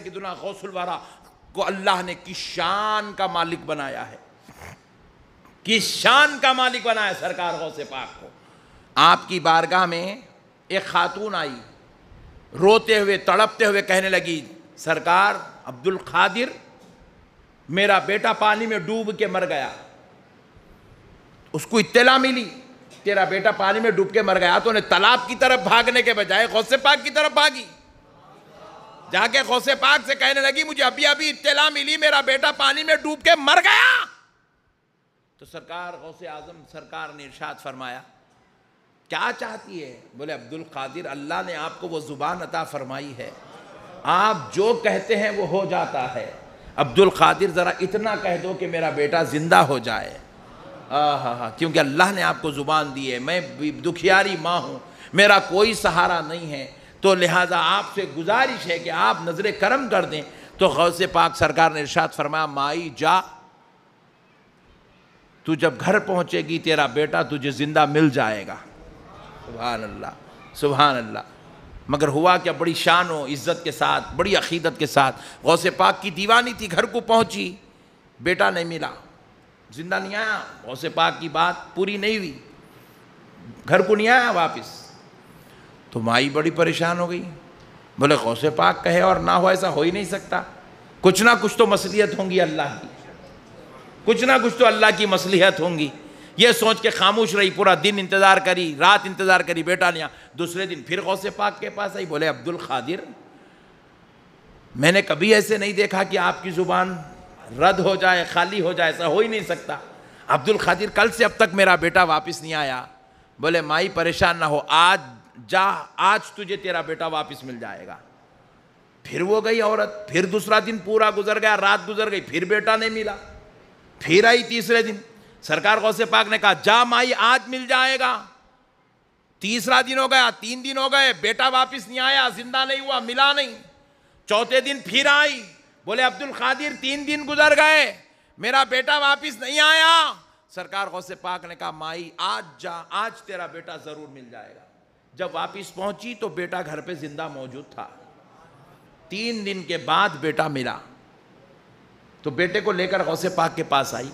कितना गौसलवारा को अल्लाह ने किस शान का मालिक बनाया है किस शान का मालिक बनाया सरकार गौसे पाक को आपकी बारगाह में एक खातून आई रोते हुए तड़पते हुए कहने लगी सरकार अब्दुल खादिर मेरा बेटा पानी में डूब के मर गया उसको इत्तला मिली तेरा बेटा पानी में डूब के मर गया तो उन्हें तालाब की तरफ भागने के बजाय गौसे पाक की तरफ भागी जाके गौसे पाक से कहने लगी मुझे अभी अभी इत्तला मिली मेरा बेटा पानी में डूब के मर गया तो सरकार गौसे आजम सरकार ने इर्शाद फरमाया क्या चाहती है बोले अब्दुल कादिर अल्लाह ने आपको वो ज़ुबान अता फरमाई है आप जो कहते हैं वो हो जाता है अब्दुल कादिर ज़रा इतना कह दो कि मेरा बेटा ज़िंदा हो जाए हाँ हाँ क्योंकि अल्लाह ने आपको ज़ुबान दी है मैं दुखियारी माँ हूँ मेरा कोई सहारा नहीं है तो लिहाजा आपसे गुजारिश है कि आप नज़र करम कर दें तो गौसे पाक सरकार ने इर्शाद फरमाया माई जा तू जब घर पहुँचेगी तेरा बेटा तुझे ज़िंदा मिल जाएगा सुबह अल्लाह सुबह अल्लाह मगर हुआ क्या बड़ी शान हो इज़्ज़त के साथ बड़ी अकीदत के साथ गौसे पाक की दीवानी थी घर को पहुंची बेटा नहीं मिला ज़िंदा नहीं आया गौसे पाक की बात पूरी नहीं हुई घर को नहीं आया वापस तो माई बड़ी परेशान हो गई बोले गौसे पाक कहे और ना हो ऐसा हो ही नहीं सकता कुछ ना कुछ तो मसलियत होंगी अल्लाह की कुछ ना कुछ तो अल्लाह की मसलियत होंगी ये सोच के खामोश रही पूरा दिन इंतज़ार करी रात इंतज़ार करी बेटा लिया दूसरे दिन फिर गौसे पाक के पास आई बोले अब्दुल खादिर मैंने कभी ऐसे नहीं देखा कि आपकी ज़ुबान रद्द हो जाए खाली हो जाए ऐसा हो ही नहीं सकता अब्दुल खादिर कल से अब तक मेरा बेटा वापस नहीं आया बोले माई परेशान ना हो आज जा आज तुझे तेरा बेटा वापस मिल जाएगा फिर वो गई औरत फिर दूसरा दिन पूरा गुजर गया रात गुजर गई फिर बेटा नहीं मिला फिर आई तीसरे दिन सरकार गौसे पाक ने कहा जा माई आज मिल जाएगा तीसरा दिन हो गया तीन दिन हो गए बेटा वापस नहीं आया जिंदा नहीं हुआ मिला नहीं चौथे दिन फिर आई बोले अब्दुल खादिर तीन दिन गुजर गए मेरा बेटा वापस नहीं आया सरकार गौसे पाक ने कहा माई आज जा आज तेरा बेटा जरूर मिल जाएगा जब वापिस पहुंची तो बेटा घर पे जिंदा मौजूद था तीन दिन के बाद बेटा मिला तो बेटे को लेकर गौसे पाक के पास आई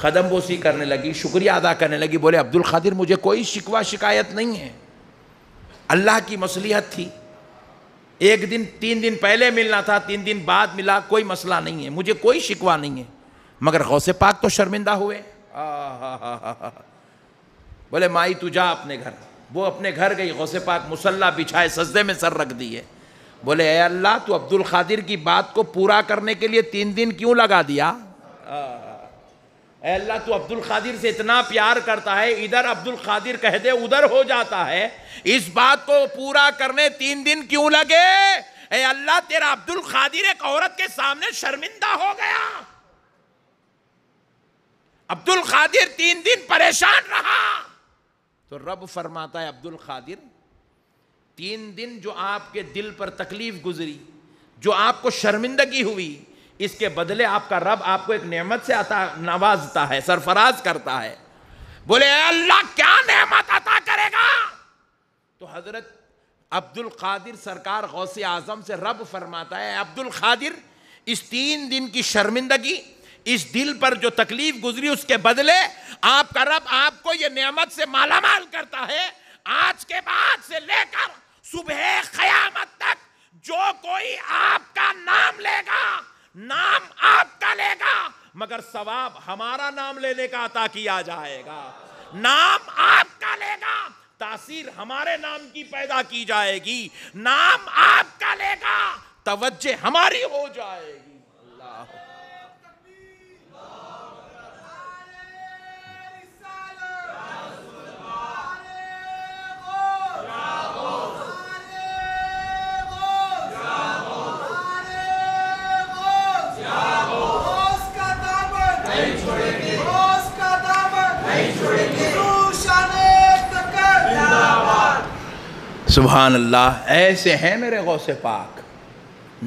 खदम बोसी करने लगी शुक्रिया अदा करने लगी बोले अब्दुल खादिर मुझे कोई शिकवा शिकायत नहीं है अल्लाह की मसलियत थी एक दिन तीन दिन पहले मिलना था तीन दिन बाद मिला कोई मसला नहीं है मुझे कोई शिकवा नहीं है मगर गौसे पाक तो शर्मिंदा हुए आ हा हा हा हा बोले माई तू जा अपने घर वो अपने घर गई गौसे पाक मुसल्ला बिछाए सजदे में सर रख दिए बोले ए अल्लाह तू अब्दुल खादिर की बात को पूरा करने के लिए तीन दिन क्यों लगा दिया अल्लाह तू अब्दुल खादिर से इतना प्यार करता है इधर अब्दुल खादिर कह दे उधर हो जाता है इस बात को पूरा करने तीन दिन क्यों लगे ए अल्लाह तेरा अब्दुल खादिर एक औरत के सामने शर्मिंदा हो गया अब्दुल खादिर तीन दिन परेशान रहा तो रब फरमाता है अब्दुल खादिर तीन दिन जो आपके दिल पर तकलीफ गुजरी जो आपको शर्मिंदगी हुई इसके बदले आपका रब आपको एक नेमत से आता नवाजता है सरफराज करता है बोले अल्लाह क्या नेमत अता करेगा तो हजरत अब्दुल कादिर सरकार गौसे आजम से रब फरमाता है अब्दुल कादिर इस तीन दिन की शर्मिंदगी इस दिल पर जो तकलीफ गुजरी उसके बदले आपका रब आपको ये नियामत से मालामाल करता है आज के बाद से लेकर सुबह खयामत तक जो कोई आपका नाम लेगा नाम आपका लेगा मगर सवाब हमारा नाम लेने का अता किया जाएगा नाम आपका लेगा तासीर हमारे नाम की पैदा की जाएगी नाम आपका लेगा तवज्जे हमारी हो जाएगी अल्लाह सुबहान अल्लाह ऐसे हैं मेरे गौसे पाक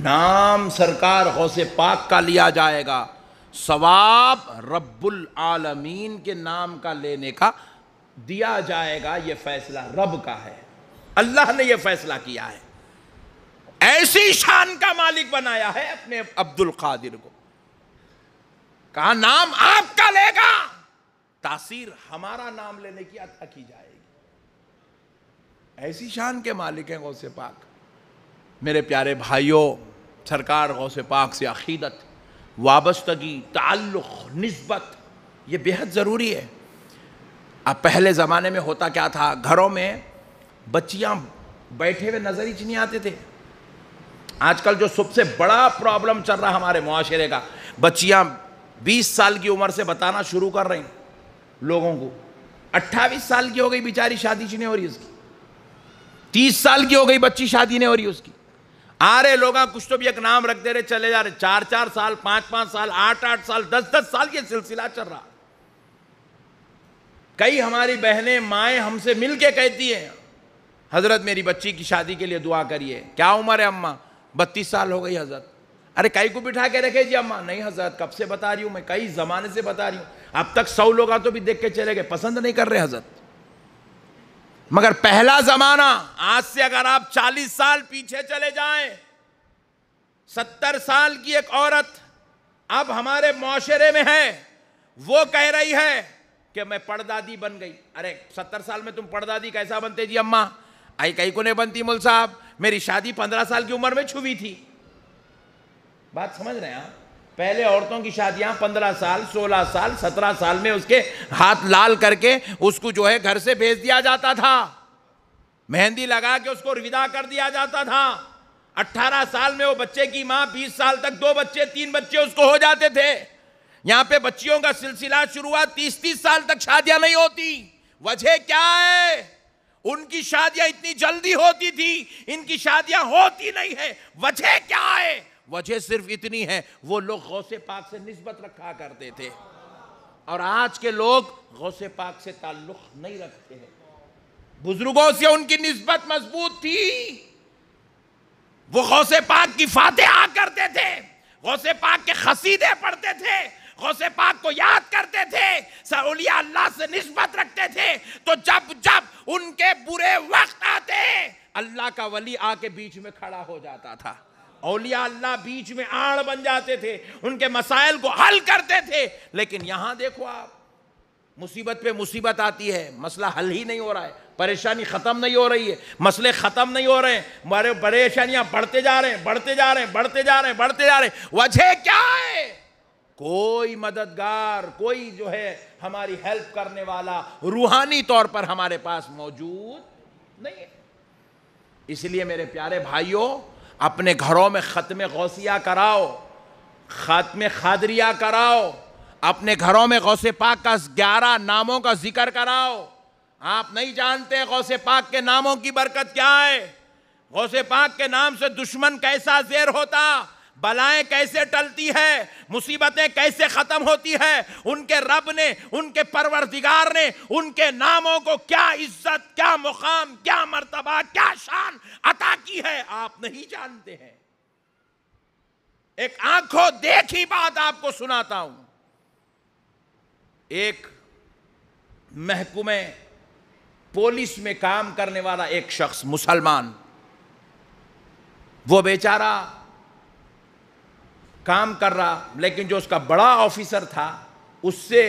नाम सरकार गौसे पाक का लिया जाएगा सवाब रब्बुल आलमीन के नाम का लेने का दिया जाएगा ये फैसला रब का है अल्लाह ने ये फैसला किया है ऐसी शान का मालिक बनाया है अपने अब्दुल कादिर को कहा नाम आपका लेगा तासीर हमारा नाम लेने की अदा की जाएगी ऐसी शान के मालिक हैं गौसे पाक मेरे प्यारे भाइयों सरकार गौसे पाक से अकीदत वाबस्तगी ताल्लुक़ नस्बत ये बेहद ज़रूरी है अब पहले ज़माने में होता क्या था घरों में बच्चियाँ बैठे हुए नज़र ही नहीं आते थे आजकल जो सबसे बड़ा प्रॉब्लम चल रहा हमारे माशरे का बच्चियाँ 20 साल की उम्र से बताना शुरू कर रही लोगों को 28 साल की हो गई बेचारी शादी नहीं हो रही इसकी तीस साल की हो गई बच्ची शादी नहीं हो रही उसकी आ रहे लोग कुछ तो भी एक नाम रख दे रहे चले जा रहे चार चार साल पांच पांच साल आठ आठ साल दस दस साल ये सिलसिला चल रहा कई हमारी बहनें माए हमसे मिलके कहती हैं हजरत मेरी बच्ची की शादी के लिए दुआ करिए क्या उम्र है अम्मा बत्तीस साल हो गई हजरत अरे कई को बिठा के रखे जी अम्मा नहीं हजरत कब से बता रही हूं मैं कई ज़माने से बता रही हूं अब तक सौ लोग तो भी देख के चले गए पसंद नहीं कर रहे हजरत मगर पहला जमाना आज से अगर आप 40 साल पीछे चले जाएं, 70 साल की एक औरत अब हमारे माशरे में है वो कह रही है कि मैं पड़दादी बन गई अरे 70 साल में तुम पड़दादी कैसा बनते जी अम्मा आई कहीं को नहीं बनती मुल साहब मेरी शादी 15 साल की उम्र में छुवी थी बात समझ रहे हैं आप पहले औरतों की शादियां पंद्रह साल सोलह साल सत्रह साल में उसके हाथ लाल करके उसको जो है घर से भेज दिया जाता था मेहंदी लगा के उसको विदा कर दिया जाता था अट्ठारह साल में वो बच्चे की मां बीस साल तक दो बच्चे तीन बच्चे उसको हो जाते थे यहाँ पे बच्चियों का सिलसिला शुरू हुआ तीस तीस साल तक शादियां नहीं होती वजह क्या है उनकी शादियां इतनी जल्दी होती थी इनकी शादियां होती नहीं है वजह क्या है वजह सिर्फ इतनी है वो लोग गौसे पाक से नस्बत रखा करते थे और आज के लोग गौसे पाक से ताल्लुक नहीं रखते हैं बुजुर्गों से उनकी नस्बत मजबूत थी वो गौसे पाक की आ करते थे गौसे पाक के खसीदे पढ़ते थे गौसे पाक को याद करते थे सौलिया अल्लाह से नस्बत रखते थे तो जब जब उनके बुरे वक्त आते अल्लाह का वली आके बीच में खड़ा हो जाता था औलिया अल्लाह बीच में आड़ बन जाते थे उनके मसाइल को हल करते थे लेकिन यहां देखो आप मुसीबत पे मुसीबत आती है मसला हल ही नहीं हो रहा है परेशानी ख़त्म नहीं हो रही है मसले ख़त्म नहीं हो रहे हैं हमारे परेशानियां बढ़ते जा रहे हैं बढ़ते जा रहे हैं बढ़ते जा रहे हैं बढ़ते जा रहे हैं वजह क्या है कोई मददगार कोई जो है हमारी हेल्प करने वाला रूहानी तौर पर हमारे पास मौजूद नहीं है इसलिए मेरे प्यारे भाइयों अपने घरों में ख़त्म गौसिया कराओ खत्म खादरिया कराओ अपने घरों में गौस पाक का ग्यारह नामों का जिक्र कराओ आप नहीं जानते गौस पाक के नामों की बरकत क्या है गौस पाक के नाम से दुश्मन कैसा जेर होता बलाएं कैसे टलती है मुसीबतें कैसे ख़त्म होती है उनके रब ने उनके परवरदिगार ने उनके नामों को क्या इज्जत क्या मुकाम क्या मर्तबा क्या शान होती है आप नहीं जानते हैं एक आंखों देखी बात आपको सुनाता हूं एक महकुमे पुलिस में काम करने वाला एक शख्स मुसलमान वो बेचारा काम कर रहा लेकिन जो उसका बड़ा ऑफिसर था उससे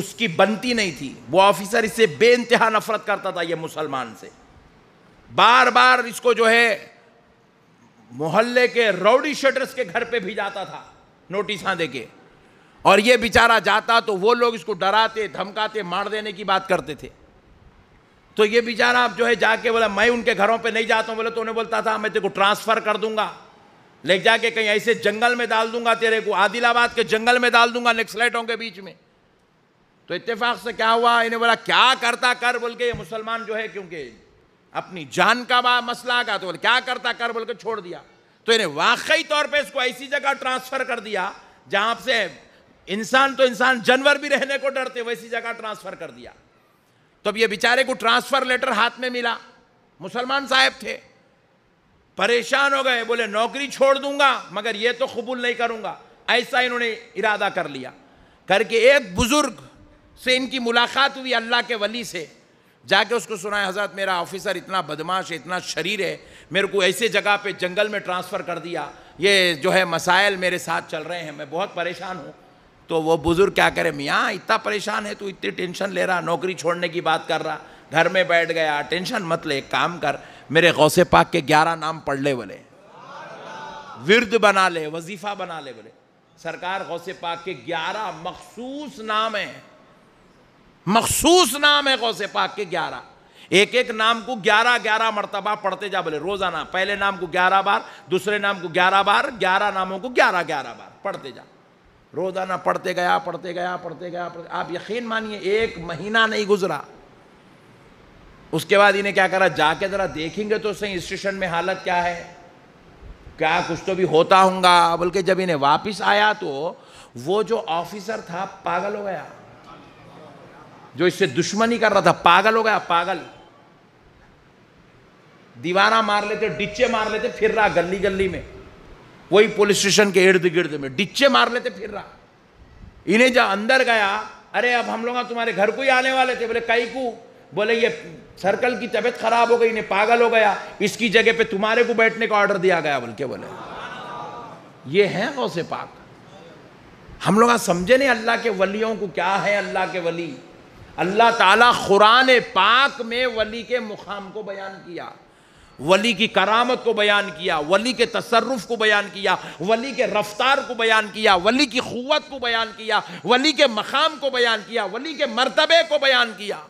उसकी बनती नहीं थी वो ऑफिसर इससे बेानतहा नफरत करता था ये मुसलमान से बार बार इसको जो है मोहल्ले के रौडी शटर्स के घर पे भी जाता था नोटिस दे के और ये बेचारा जाता तो वो लोग इसको डराते धमकाते मार देने की बात करते थे तो ये बेचारा जो है जाके बोला मैं उनके घरों पे नहीं जाता हूँ बोले तो उन्हें बोलता था मैं तेरे को ट्रांसफ़र कर दूंगा ले जाके कहीं ऐसे जंगल में डाल दूंगा तेरे को आदिलाबाद के जंगल में डाल दूंगा नक्सलाइटों के बीच में तो इतफाक से क्या हुआ इन्हें बोला क्या करता कर बोल के ये मुसलमान जो है क्योंकि अपनी जान का मसला आ गया तो बोले क्या करता कर बोल के छोड़ दिया तो इन्हें वाकई तौर पे इसको ऐसी जगह ट्रांसफर कर दिया जहां से इंसान तो इंसान जानवर भी रहने को डरते वैसी जगह ट्रांसफर कर दिया तो अब ये बेचारे को ट्रांसफर लेटर हाथ में मिला मुसलमान साहब थे परेशान हो गए बोले नौकरी छोड़ दूंगा मगर ये तो कबूल नहीं करूंगा ऐसा इन्होंने इरादा कर लिया करके एक बुजुर्ग से इनकी मुलाकात हुई अल्लाह के वली से जाके उसको सुनाया हजरत मेरा ऑफिसर इतना बदमाश है इतना शरीर है मेरे को ऐसे जगह पे जंगल में ट्रांसफ़र कर दिया ये जो है मसाइल मेरे साथ चल रहे हैं मैं बहुत परेशान हूँ तो वो बुज़ुर्ग क्या करे मियाँ इतना परेशान है तू इतनी टेंशन ले रहा नौकरी छोड़ने की बात कर रहा घर में बैठ गया टेंशन मत ले काम कर मेरे गौसे पाक के ग्यारह नाम पढ़ ले बोले विरद बना ले वजीफ़ा बना ले बोले सरकार गौसे पाक के ग्यारह मखसूस नाम हैं मखसूस नाम है गौसे पाक के ग्यारह एक एक नाम को ग्यारह ग्यारह मरतबा पढ़ते जा बोले रोजाना पहले नाम को ग्यारह बार दूसरे नाम को ग्यारह बार ग्यारह नामों को ग्यारह ग्यारह बार पढ़ते जा रोजाना पढ़ते गया पढ़ते गया पढ़ते गया पढ़ते आप यकीन मानिए एक महीना नहीं गुजरा उसके बाद इन्हें क्या करा जाके ज़रा देखेंगे तो सही स्टेशन में हालत क्या है क्या कुछ तो भी होता होगा बल्कि जब इन्हें वापिस आया तो वो जो ऑफिसर था पागल हो गया जो इससे दुश्मनी कर रहा था पागल हो गया पागल दीवाना मार लेते डिच्चे मार लेते फिर रहा गली गली में वही पुलिस स्टेशन के इर्द गिर्द में डिच्चे मार लेते फिर रहा इन्हें जब अंदर गया अरे अब हम लोग तुम्हारे घर को ही आने वाले थे बोले कई को बोले ये सर्कल की तबीयत खराब हो गई इन्हें पागल हो गया इसकी जगह पे तुम्हारे को बैठने का ऑर्डर दिया गया बोल के बोले ये है कौसे पाक हम लोग समझे नहीं अल्लाह के वलियों को क्या है अल्लाह के वली अल्लाह ताला क़ुरान पाक में वली के मुकाम को बयान किया वली की करामत को बयान किया वली के तसरफ को बयान किया वली के रफ्तार को बयान किया वली की क़वत को बयान किया वली के मकाम को बयान किया वली के मर्तबे को बयान किया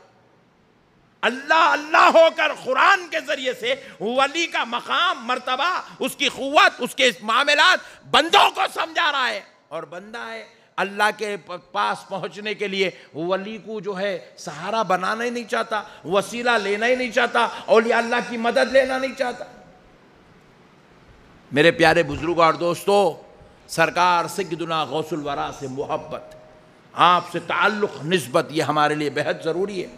अल्लाह अल्लाह होकर कुरान के ज़रिए से वली का मकाम मर्तबा उसकी क़वत उसके मामला बंदों को समझा रहा है और बंदा है अल्लाह के पास पहुंचने के लिए वली को जो है सहारा बनाना ही नहीं चाहता वसीला लेना ही नहीं चाहता और अल्लाह की मदद लेना नहीं चाहता मेरे प्यारे बुजुर्ग और दोस्तों सरकार गौसल वरा से मोहब्बत आपसे ताल्लुक़ नस्बत ये हमारे लिए बेहद ज़रूरी है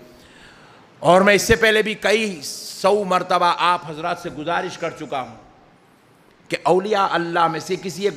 और मैं इससे पहले भी कई सौ मरतबा आप हजरात से गुजारिश कर चुका हूँ कि अलिया अल्लाह में से किसी एक